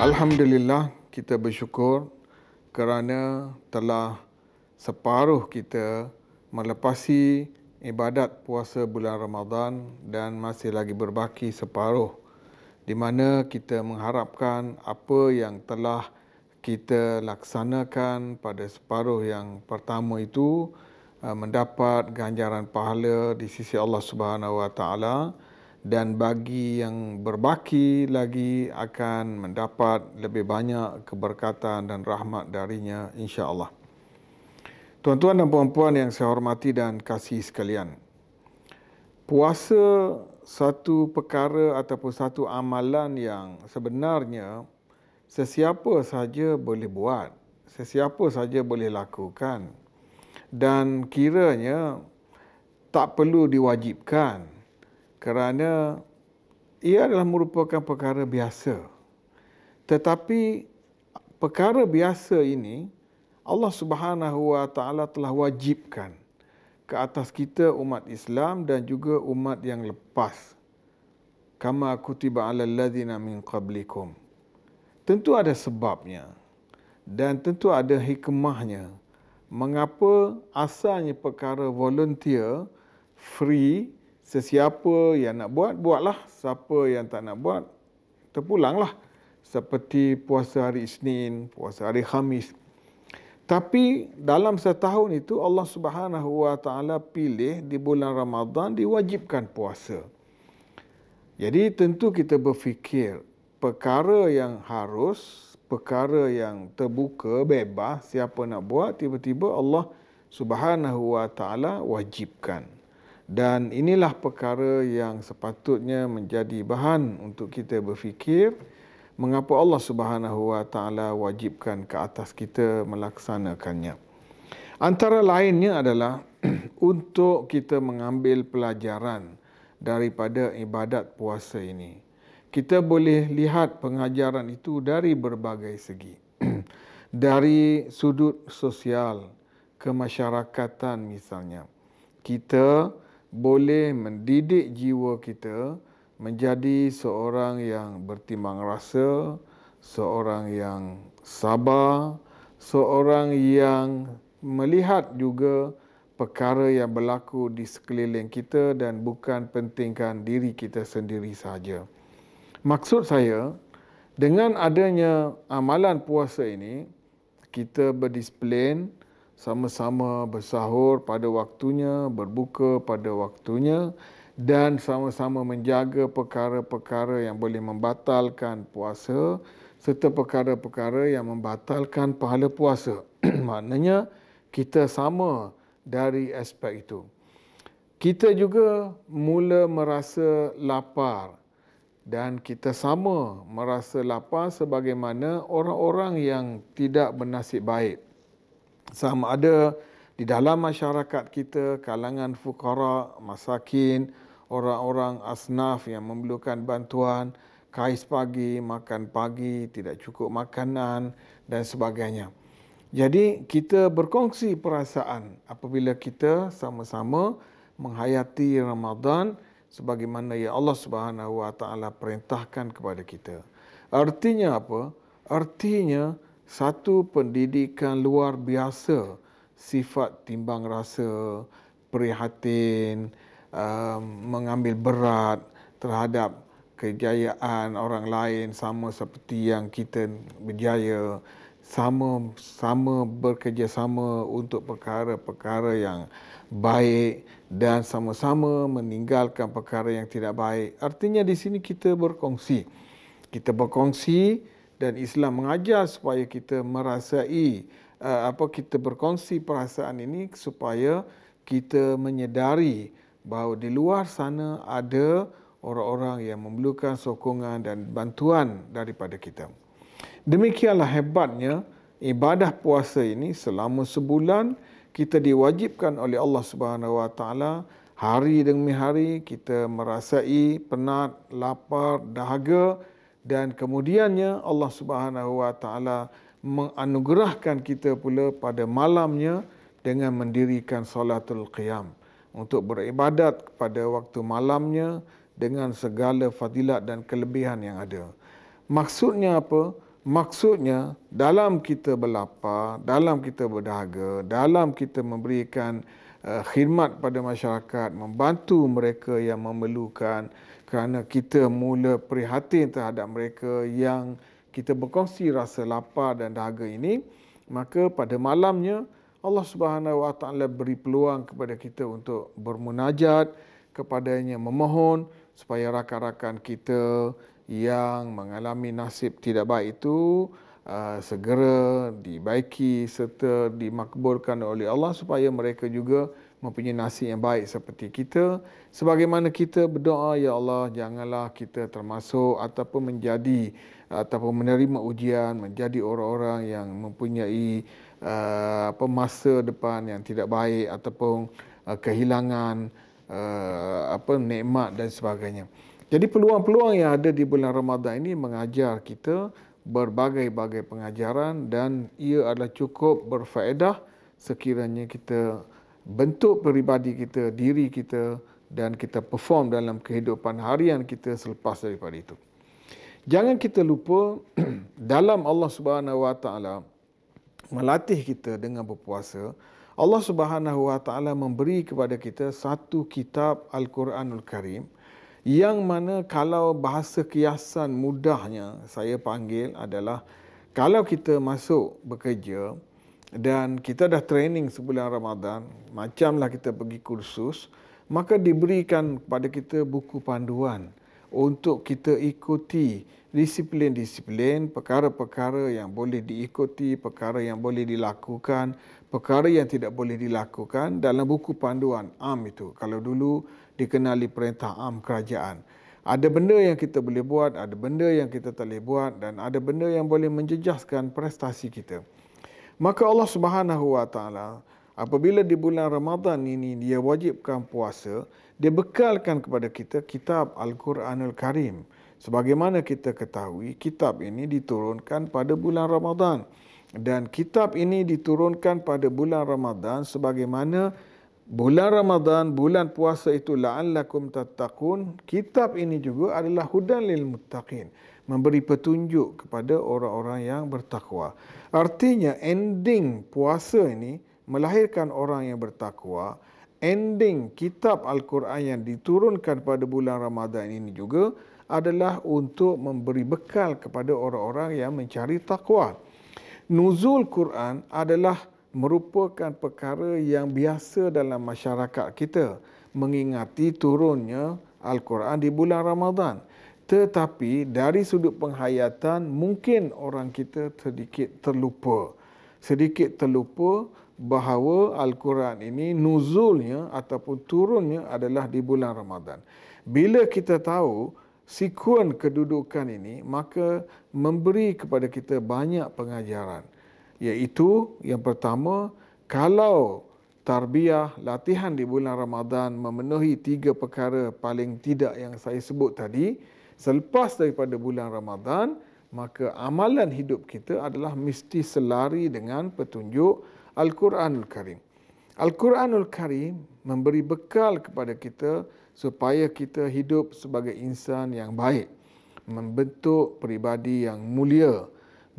Alhamdulillah kita bersyukur kerana telah separuh kita melepasi ibadat puasa bulan Ramadan dan masih lagi berbaki separuh di mana kita mengharapkan apa yang telah kita laksanakan pada separuh yang pertama itu eh, mendapat ganjaran pahala di sisi Allah Subhanahu Wa Taala dan bagi yang berbaki lagi akan mendapat lebih banyak keberkatan dan rahmat darinya insya-Allah. Tuan-tuan dan puan-puan yang saya hormati dan kasih sekalian. Puasa satu perkara ataupun satu amalan yang sebenarnya sesiapa saja boleh buat, sesiapa saja boleh lakukan dan kiranya tak perlu diwajibkan kerana ia adalah merupakan perkara biasa. Tetapi perkara biasa ini Allah Subhanahu Wa Taala telah wajibkan ke atas kita umat Islam dan juga umat yang lepas. Kama kutiba ala alladhina min qablikum. Tentu ada sebabnya dan tentu ada hikmahnya. Mengapa asalnya perkara volunteer free Sesiapa yang nak buat, buatlah. Siapa yang tak nak buat, terpulanglah. Seperti puasa hari Isnin, puasa hari Khamis. Tapi dalam setahun itu Allah Subhanahu Wa Taala pilih di bulan Ramadhan diwajibkan puasa. Jadi tentu kita berfikir perkara yang harus, perkara yang terbuka, bebas, siapa nak buat, tiba-tiba Allah Subhanahu Wa Taala wajibkan. Dan inilah perkara yang sepatutnya menjadi bahan untuk kita berfikir mengapa Allah Subhanahu Wa Taala wajibkan ke atas kita melaksanakannya. Antara lainnya adalah untuk kita mengambil pelajaran daripada ibadat puasa ini. Kita boleh lihat pengajaran itu dari berbagai segi. dari sudut sosial, kemasyarakatan misalnya. Kita boleh mendidik jiwa kita menjadi seorang yang bertimbang rasa, seorang yang sabar, seorang yang melihat juga perkara yang berlaku di sekeliling kita dan bukan pentingkan diri kita sendiri saja. Maksud saya, dengan adanya amalan puasa ini, kita berdisiplin, sama-sama bersahur pada waktunya, berbuka pada waktunya dan sama-sama menjaga perkara-perkara yang boleh membatalkan puasa serta perkara-perkara yang membatalkan pahala puasa. Maknanya kita sama dari aspek itu. Kita juga mula merasa lapar dan kita sama merasa lapar sebagaimana orang-orang yang tidak bernasib baik sama ada di dalam masyarakat kita, kalangan fukara, masakin, orang-orang asnaf yang memerlukan bantuan, kais pagi, makan pagi, tidak cukup makanan dan sebagainya. Jadi kita berkongsi perasaan apabila kita sama-sama menghayati Ramadan sebagaimana yang Allah Subhanahu Wa Taala perintahkan kepada kita. Artinya apa? Artinya satu pendidikan luar biasa sifat timbang rasa prihatin um, mengambil berat terhadap kejayaan orang lain sama seperti yang kita berjaya sama sama bekerjasama untuk perkara-perkara yang baik dan sama-sama meninggalkan perkara yang tidak baik artinya di sini kita berkongsi kita berkongsi dan Islam mengajar supaya kita merasai uh, apa kita berkongsi perasaan ini supaya kita menyedari bahawa di luar sana ada orang-orang yang memerlukan sokongan dan bantuan daripada kita. Demikianlah hebatnya ibadah puasa ini selama sebulan kita diwajibkan oleh Allah Subhanahu Wa Taala hari demi hari kita merasai penat, lapar, dahaga, dan kemudiannya Allah Subhanahu Wa Taala menganugerahkan kita pula pada malamnya dengan mendirikan Salatul qiyam untuk beribadat pada waktu malamnya dengan segala fadilat dan kelebihan yang ada. Maksudnya apa? Maksudnya dalam kita berlapar, dalam kita berdahaga, dalam kita memberikan Eh, khidmat pada masyarakat, membantu mereka yang memerlukan kerana kita mula prihatin terhadap mereka yang kita berkongsi rasa lapar dan dahaga ini, maka pada malamnya Allah Subhanahu Wa Taala beri peluang kepada kita untuk bermunajat kepadanya memohon supaya rakan-rakan kita yang mengalami nasib tidak baik itu Ah, segera dibaiki serta dimakbulkan oleh Allah supaya mereka juga mempunyai nasib yang baik seperti kita. Sebagaimana kita berdoa, Ya Allah, janganlah kita termasuk ataupun menjadi ataupun menerima ujian, menjadi orang-orang yang mempunyai uh, apa, masa depan yang tidak baik ataupun uh, kehilangan uh, apa nikmat dan sebagainya. Jadi peluang-peluang yang ada di bulan Ramadan ini mengajar kita berbagai-bagai pengajaran dan ia adalah cukup berfaedah sekiranya kita bentuk peribadi kita, diri kita dan kita perform dalam kehidupan harian kita selepas daripada itu. Jangan kita lupa dalam Allah Subhanahu Wa Taala melatih kita dengan berpuasa, Allah Subhanahu Wa Taala memberi kepada kita satu kitab Al-Quranul Karim yang mana kalau bahasa kiasan mudahnya saya panggil adalah kalau kita masuk bekerja dan kita dah training sebulan Ramadan, macamlah kita pergi kursus, maka diberikan kepada kita buku panduan untuk kita ikuti disiplin-disiplin, perkara-perkara yang boleh diikuti, perkara yang boleh dilakukan, perkara yang tidak boleh dilakukan dalam buku panduan am itu. Kalau dulu dikenali perintah am kerajaan. Ada benda yang kita boleh buat, ada benda yang kita tak boleh buat dan ada benda yang boleh menjejaskan prestasi kita. Maka Allah Subhanahu Wa Taala apabila di bulan Ramadan ini dia wajibkan puasa, dia bekalkan kepada kita kitab Al-Quranul Karim. Sebagaimana kita ketahui, kitab ini diturunkan pada bulan Ramadan. Dan kitab ini diturunkan pada bulan Ramadan sebagaimana bulan Ramadan, bulan puasa itu la'allakum tattaqun. Kitab ini juga adalah hudan lil muttaqin, memberi petunjuk kepada orang-orang yang bertakwa. Artinya ending puasa ini melahirkan orang yang bertakwa. Ending kitab Al-Quran yang diturunkan pada bulan Ramadan ini juga adalah untuk memberi bekal kepada orang-orang yang mencari takwa. Nuzul Quran adalah merupakan perkara yang biasa dalam masyarakat kita mengingati turunnya Al-Quran di bulan Ramadhan Tetapi dari sudut penghayatan mungkin orang kita sedikit terlupa. Sedikit terlupa bahawa Al-Quran ini nuzulnya ataupun turunnya adalah di bulan Ramadhan Bila kita tahu sekuen kedudukan ini maka memberi kepada kita banyak pengajaran iaitu yang pertama kalau tarbiyah latihan di bulan Ramadan memenuhi tiga perkara paling tidak yang saya sebut tadi selepas daripada bulan Ramadan maka amalan hidup kita adalah mesti selari dengan petunjuk Al-Quranul Karim. Al-Quranul Karim memberi bekal kepada kita supaya kita hidup sebagai insan yang baik, membentuk peribadi yang mulia.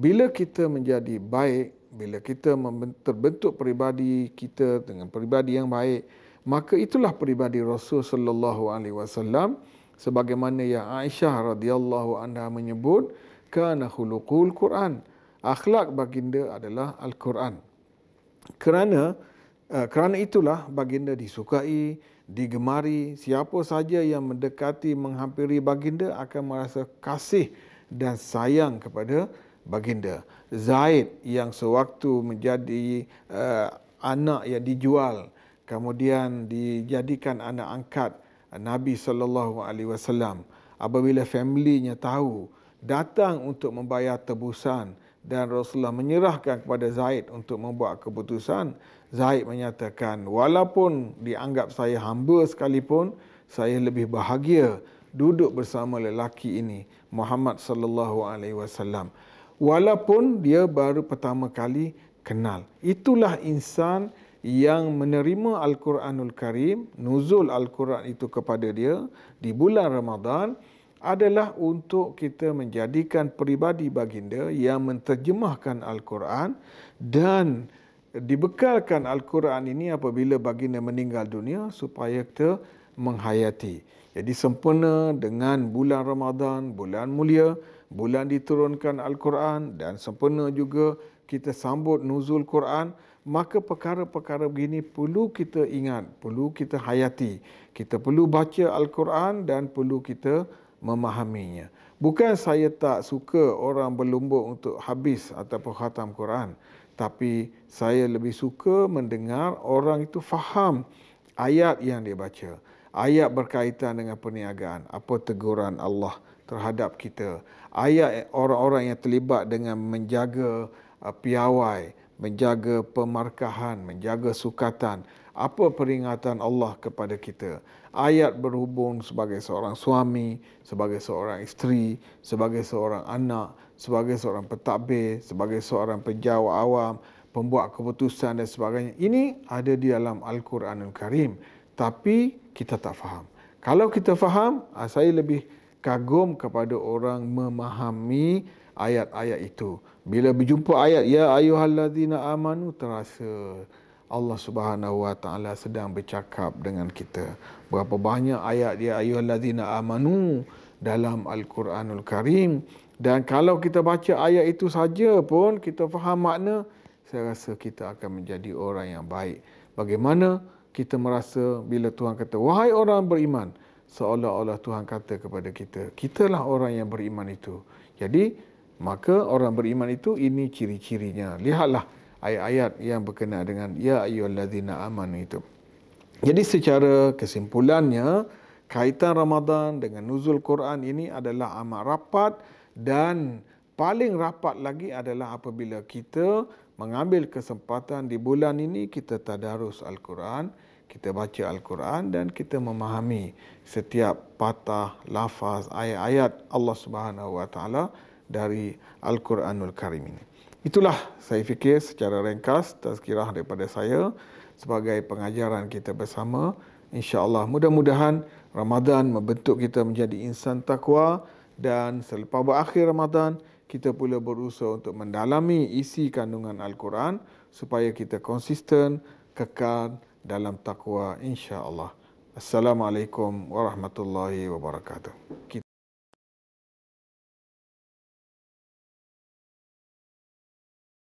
Bila kita menjadi baik, bila kita terbentuk peribadi kita dengan peribadi yang baik maka itulah peribadi Rasul sallallahu alaihi wasallam sebagaimana yang Aisyah radhiyallahu anha menyebut kana khuluqul Quran akhlak baginda adalah al-Quran kerana eh, kerana itulah baginda disukai digemari siapa saja yang mendekati menghampiri baginda akan merasa kasih dan sayang kepada baginda. Zaid yang sewaktu menjadi uh, anak yang dijual kemudian dijadikan anak angkat uh, Nabi sallallahu alaihi wasallam apabila familynya tahu datang untuk membayar tebusan dan Rasulullah menyerahkan kepada Zaid untuk membuat keputusan Zaid menyatakan walaupun dianggap saya hamba sekalipun saya lebih bahagia duduk bersama lelaki ini Muhammad sallallahu alaihi wasallam walaupun dia baru pertama kali kenal. Itulah insan yang menerima Al-Quranul Karim, nuzul Al-Quran itu kepada dia di bulan Ramadan adalah untuk kita menjadikan peribadi baginda yang menterjemahkan Al-Quran dan dibekalkan Al-Quran ini apabila baginda meninggal dunia supaya kita menghayati. Jadi sempurna dengan bulan Ramadan, bulan mulia, bulan diturunkan Al-Quran dan sempena juga kita sambut nuzul Quran, maka perkara-perkara begini perlu kita ingat, perlu kita hayati. Kita perlu baca Al-Quran dan perlu kita memahaminya. Bukan saya tak suka orang berlumba untuk habis atau khatam Quran, tapi saya lebih suka mendengar orang itu faham ayat yang dia baca. Ayat berkaitan dengan perniagaan, apa teguran Allah terhadap kita. Ayat orang-orang yang terlibat dengan menjaga uh, piawai, menjaga pemarkahan, menjaga sukatan. Apa peringatan Allah kepada kita? Ayat berhubung sebagai seorang suami, sebagai seorang isteri, sebagai seorang anak, sebagai seorang pentadbir, sebagai seorang penjawat awam, pembuat keputusan dan sebagainya. Ini ada di dalam Al-Quranul Karim. Tapi kita tak faham. Kalau kita faham, ah, saya lebih kagum kepada orang memahami ayat-ayat itu. Bila berjumpa ayat ya ayyuhallazina amanu terasa Allah Subhanahu wa taala sedang bercakap dengan kita. Berapa banyak ayat ya ayyuhallazina amanu dalam Al-Quranul Karim dan kalau kita baca ayat itu saja pun kita faham makna saya rasa kita akan menjadi orang yang baik. Bagaimana kita merasa bila Tuhan kata wahai orang beriman seolah-olah Tuhan kata kepada kita, kitalah orang yang beriman itu. Jadi, maka orang beriman itu ini ciri-cirinya. Lihatlah ayat-ayat yang berkenaan dengan ya ayyuhallazina amanu itu. Jadi secara kesimpulannya, kaitan Ramadan dengan nuzul Quran ini adalah amat rapat dan paling rapat lagi adalah apabila kita mengambil kesempatan di bulan ini kita tadarus Al-Quran kita baca Al-Quran dan kita memahami setiap patah lafaz ayat-ayat Allah Subhanahu Wa Taala dari Al-Quranul Karim ini. Itulah saya fikir secara ringkas tazkirah daripada saya sebagai pengajaran kita bersama. InsyaAllah mudah-mudahan Ramadan membentuk kita menjadi insan takwa dan selepas berakhir Ramadan kita pula berusaha untuk mendalami isi kandungan Al-Quran supaya kita konsisten, kekal, dalam takwa insya-Allah. Assalamualaikum warahmatullahi wabarakatuh.